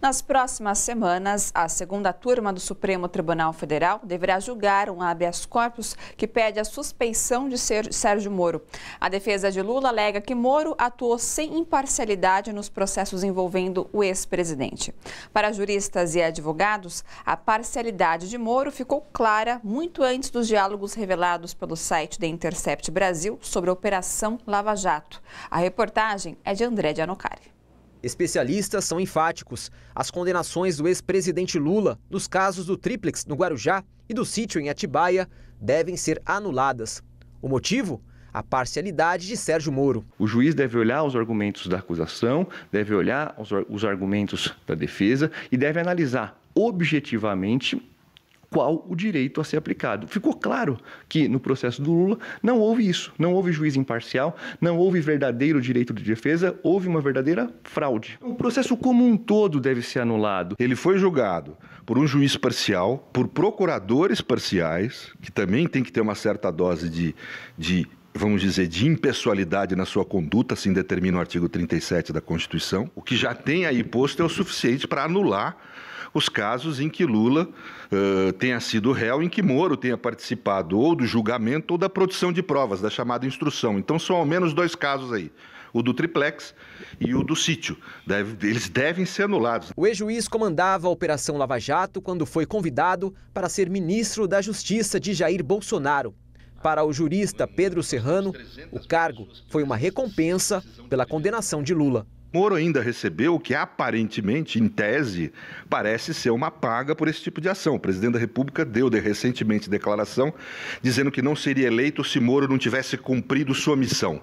Nas próximas semanas, a segunda turma do Supremo Tribunal Federal deverá julgar um habeas corpus que pede a suspeição de Sérgio Moro. A defesa de Lula alega que Moro atuou sem imparcialidade nos processos envolvendo o ex-presidente. Para juristas e advogados, a parcialidade de Moro ficou clara muito antes dos diálogos revelados pelo site da Intercept Brasil sobre a Operação Lava Jato. A reportagem é de André de Anocar. Especialistas são enfáticos. As condenações do ex-presidente Lula nos casos do Triplex no Guarujá e do sítio em Atibaia devem ser anuladas. O motivo? a parcialidade de Sérgio Moro. O juiz deve olhar os argumentos da acusação, deve olhar os, os argumentos da defesa e deve analisar objetivamente qual o direito a ser aplicado. Ficou claro que no processo do Lula não houve isso, não houve juiz imparcial, não houve verdadeiro direito de defesa, houve uma verdadeira fraude. O processo como um todo deve ser anulado. Ele foi julgado por um juiz parcial, por procuradores parciais, que também tem que ter uma certa dose de, de vamos dizer, de impessoalidade na sua conduta, assim determina o artigo 37 da Constituição. O que já tem aí posto é o suficiente para anular os casos em que Lula uh, tenha sido réu, em que Moro tenha participado ou do julgamento ou da produção de provas, da chamada instrução. Então são ao menos dois casos aí. O do triplex e o do sítio. Deve, eles devem ser anulados. O ex-juiz comandava a Operação Lava Jato quando foi convidado para ser ministro da Justiça de Jair Bolsonaro. Para o jurista Pedro Serrano, o cargo foi uma recompensa pela condenação de Lula. Moro ainda recebeu o que aparentemente, em tese, parece ser uma paga por esse tipo de ação. O presidente da República deu recentemente declaração dizendo que não seria eleito se Moro não tivesse cumprido sua missão.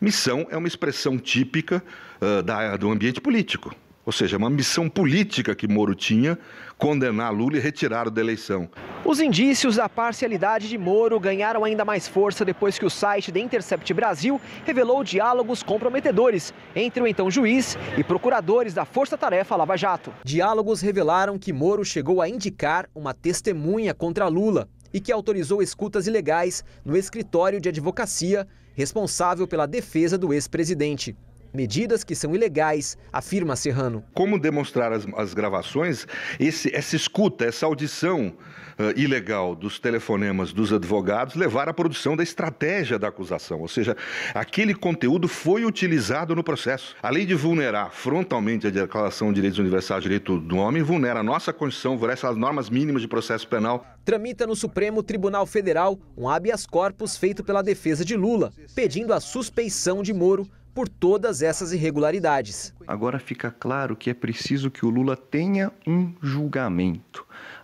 Missão é uma expressão típica uh, da, do ambiente político. Ou seja, uma missão política que Moro tinha, condenar Lula e retirá-lo da eleição. Os indícios da parcialidade de Moro ganharam ainda mais força depois que o site The Intercept Brasil revelou diálogos comprometedores entre o então juiz e procuradores da Força Tarefa Lava Jato. Diálogos revelaram que Moro chegou a indicar uma testemunha contra Lula e que autorizou escutas ilegais no escritório de advocacia responsável pela defesa do ex-presidente medidas que são ilegais, afirma Serrano. Como demonstrar as, as gravações, esse, essa escuta, essa audição uh, ilegal dos telefonemas dos advogados levar à produção da estratégia da acusação, ou seja, aquele conteúdo foi utilizado no processo. Além de vulnerar frontalmente a Declaração de Direitos Universais e Direito do Homem, vulnera a nossa Constituição, vulnera as normas mínimas de processo penal. Tramita no Supremo Tribunal Federal um habeas corpus feito pela defesa de Lula, pedindo a suspeição de Moro por todas essas irregularidades. Agora fica claro que é preciso que o Lula tenha um julgamento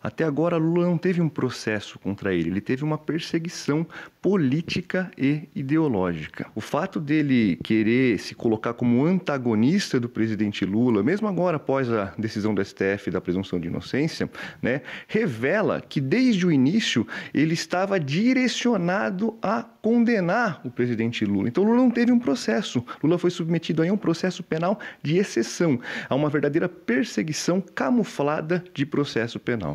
até agora, Lula não teve um processo contra ele, ele teve uma perseguição política e ideológica. O fato dele querer se colocar como antagonista do presidente Lula, mesmo agora após a decisão do STF da presunção de inocência, né, revela que desde o início ele estava direcionado a condenar o presidente Lula. Então Lula não teve um processo. Lula foi submetido a um processo penal de exceção, a uma verdadeira perseguição camuflada de processo penal.